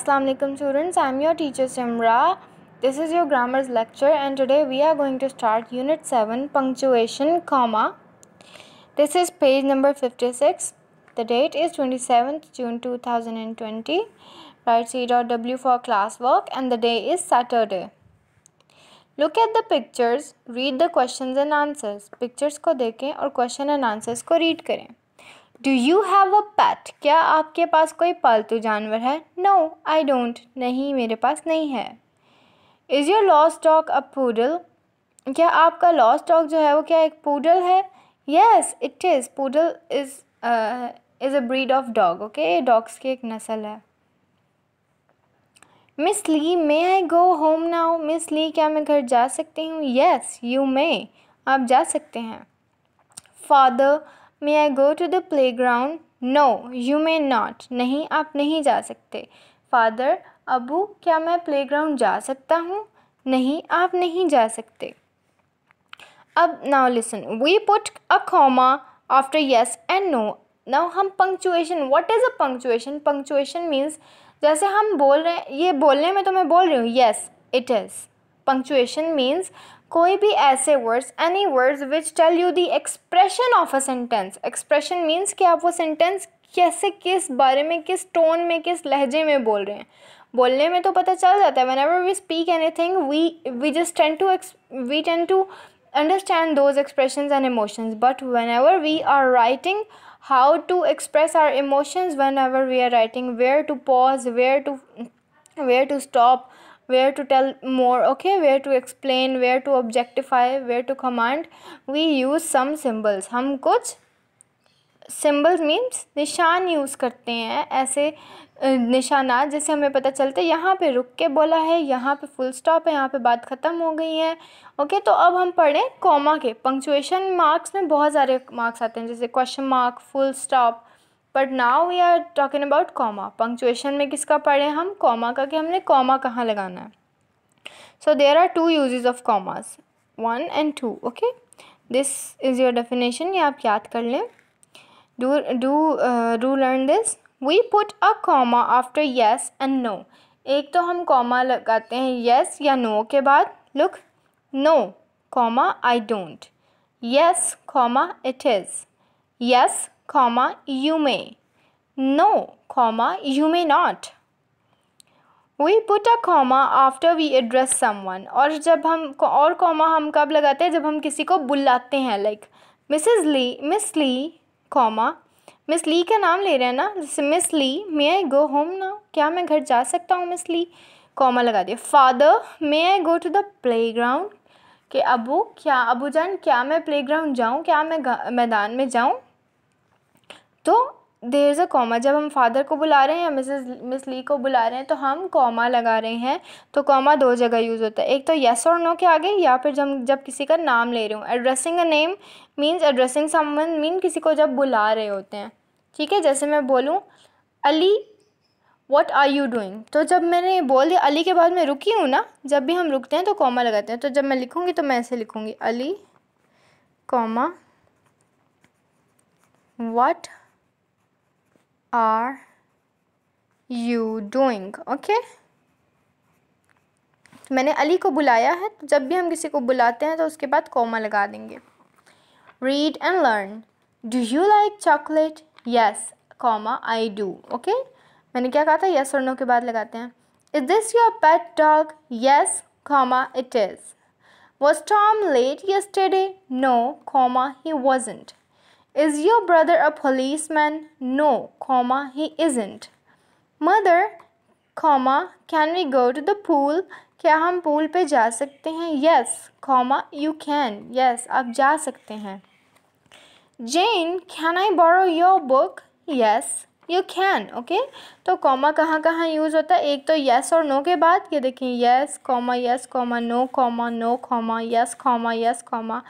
Assalamualaikum students, I am your teacher Simra. This is your grammar's lecture and today we are going to start unit 7 punctuation comma. This is page number 56. The date is 27th June 2020. Write C.W for classwork and the day is Saturday. Look at the pictures, read the questions and answers. Pictures ko देखें aur question and answers ko read करें. Do you have a pet क्या आपके पास कोई पालतू जानवर है no I don't नहीं मेरे पास नहीं है is your lost dog a poodle क्या आपका लॉस डॉग जो है वो क्या एक पूडल है yes it is poodle is is a breed of dog okay ये डॉग्स की एक नस्ल है Miss Lee may I go home now Miss Lee क्या मैं घर जा सकती हूँ येस यू मे आप जा सकते हैं father may I go to the playground no you may not नहीं आप नहीं जा सकते फादर अबू क्या मैं प्ले ग्राउंड जा सकता हूँ नहीं आप नहीं जा सकते अब now listen we put a comma after yes and no now हम punctuation what is a punctuation punctuation means जैसे हम बोल रहे हैं ये बोलने में तो मैं बोल रही हूँ yes it is punctuation means कोई भी ऐसे words any words which tell you the expression of a sentence expression means कि आप वो सेंटेंस कैसे किस बारे में किस टोन में किस लहजे में बोल रहे हैं बोलने में तो पता चल जाता है whenever we speak anything we we just tend to ex we tend to understand those expression and emotions but whenever we are writing how to express our emotions whenever we are writing where to pause where to where to stop where to tell more okay where to explain where to objectify where to command we use some symbols हम कुछ symbols means निशान use करते हैं ऐसे निशाना जैसे हमें पता चलते यहाँ पे रुक के बोला है यहाँ पे फुल स्टॉप है यहाँ पे बात ख़त्म हो गई है ओके तो अब हम पढ़ें कॉमा के पंक्चुएशन मार्क्स में बहुत सारे मार्क्स आते हैं जैसे question mark full stop but now we are talking about comma punctuation में किसका पढ़े हम कॉमा का कि हमने कॉमा कहाँ लगाना है so there are two uses of commas one and two okay this is your definition ये आप याद कर लें do do do learn this we put a comma after yes and no एक तो हम कॉमा लगाते हैं येस या नो के बाद look no comma I don't yes comma it is yes comma, you may. No, comma, you may not. We put a comma after we address someone और जब हम और कॉमा हम कब लगाते हैं जब हम किसी को बुलाते हैं like Mrs. Lee Miss Lee comma Miss Lee का नाम ले रहे हैं ना जैसे miss Lee may I go home ना क्या मैं घर जा सकता हूँ मिस ली कॉमा लगा दिया father may I go to the playground के अबू क्या अबू जान क्या मैं प्ले ग्राउंड जाऊँ क्या मैं मैदान में जाऊँ तो देर इज़ अ कॉमा जब हम फादर को बुला रहे हैं या मिसेज मिस ली को बुला रहे हैं तो हम कॉमा लगा रहे हैं तो कॉमा दो जगह यूज़ होता है एक तो येस और नो के आगे या फिर जब जब किसी का नाम ले रहे हूँ addressing a name means addressing someone mean किसी को जब बुला रहे होते हैं ठीक है जैसे मैं बोलूँ Ali what are you doing तो जब मैंने बोल दिया अली के बाद मैं रुकी हूँ ना जब भी हम रुकते हैं तो कॉमा लगाते हैं तो जब मैं लिखूँगी तो मैं ऐसे लिखूँगी Ali comma what are you doing okay मैंने अली को बुलाया है तो जब भी हम किसी को बुलाते हैं तो उसके बाद कोमा लगा देंगे read and learn do you like chocolate yes comma I do okay मैंने क्या कहा था यस और नो के बाद लगाते हैं is this your pet dog yes comma it is was Tom late yesterday no comma he wasn't Is your brother a policeman? No, comma, he isn't. Mother, comma, can we go to the pool? क्या हम pool पे जा सकते हैं yes comma you can yes आप जा सकते हैं Jane can I borrow your book yes you can okay तो कॉमा कहाँ कहाँ यूज़ होता है एक तो येस और नो के बाद ये देखें yes comma yes comma no comma no comma yes comma yes comma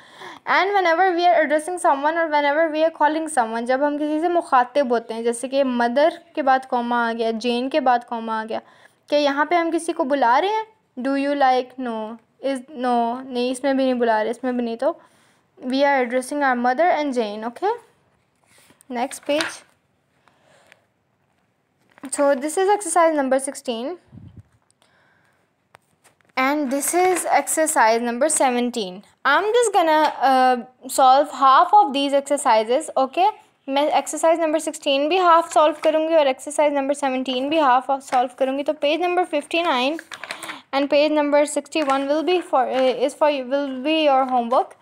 and whenever we are addressing someone और whenever we are calling someone जब हम किसी से मुखातिब होते हैं जैसे कि मदर के बाद कॉमा आ गया जेन के बाद कॉमा आ गया क्या यहाँ पर हम किसी को बुला रहे हैं do you like no is no नहीं इसमें भी नहीं बुला रहे इसमें भी नहीं तो we are addressing our mother and Jane okay next page so this is exercise number 16 and this is exercise number 17 i'm just gonna uh, solve half of these exercises okay exercise number 16 be half solve करूँगी और exercise number 17 भी half of solve करूँगी तो page number 59 and page number 61 will be for is uh, for will be your homework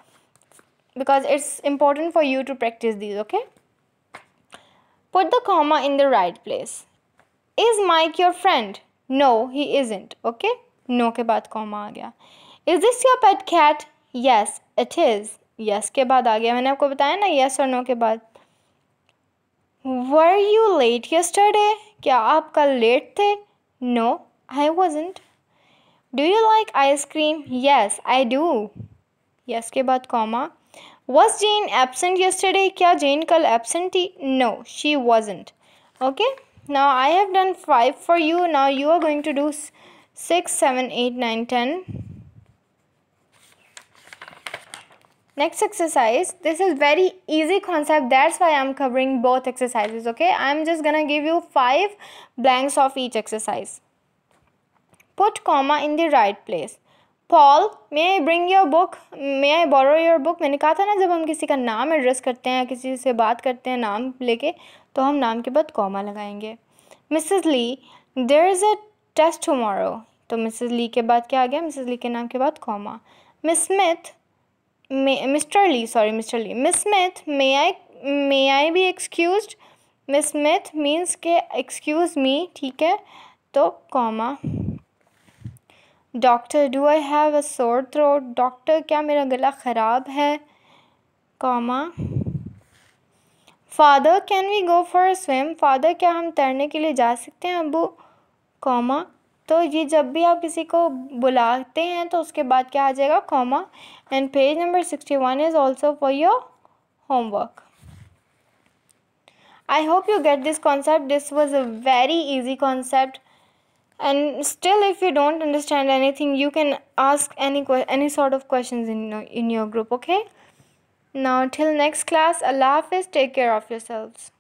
because it's important for you to practice these okay put the comma in the right place is mike your friend no he isn't okay no ke baad comma aa gaya is this your pet cat yes it is yes ke baad aa gaya maine aapko bataya na yes or no ke baad were you late yesterday kya aap kal late the no i wasn't do you like ice cream yes i do yes ke baad comma was jane absent yesterday kya jane kal absent thi no she wasn't okay now i have done 5 for you now you are going to do 6 7 8 9 10 next exercise this is very easy concept that's why i'm covering both exercises okay i'm just gonna give you five blanks of each exercise put comma in the right place Paul, may I bring your book? May I borrow your book? मैंने कहा था ना जब हम किसी का नाम address करते हैं या किसी से बात करते हैं नाम लेके तो हम नाम के बाद कॉमा लगाएंगे Mrs Lee there is a test tomorrow तो मिसेस ली के बाद क्या आ गया मिसेस ली के नाम के बाद comma Miss Smith Mr Lee sorry Mr Lee Miss Smith may I may I be excuse Miss Smith means के एक्सक्यूज मी ठीक है तो comma doctor do I have a sore throat doctor क्या मेरा गला ख़राब है comma father can we go for a swim father क्या हम तैरने के लिए जा सकते हैं अबू कॉमा तो ये जब भी आप किसी को बुलाते हैं तो उसके बाद क्या आ जाएगा comma and page number sixty one is also for your homework I hope you get this concept this was a very easy concept and still if you don't understand anything you can ask any any sort of questions in in your group okay Now till next class, Allah Hafiz, take care of yourselves.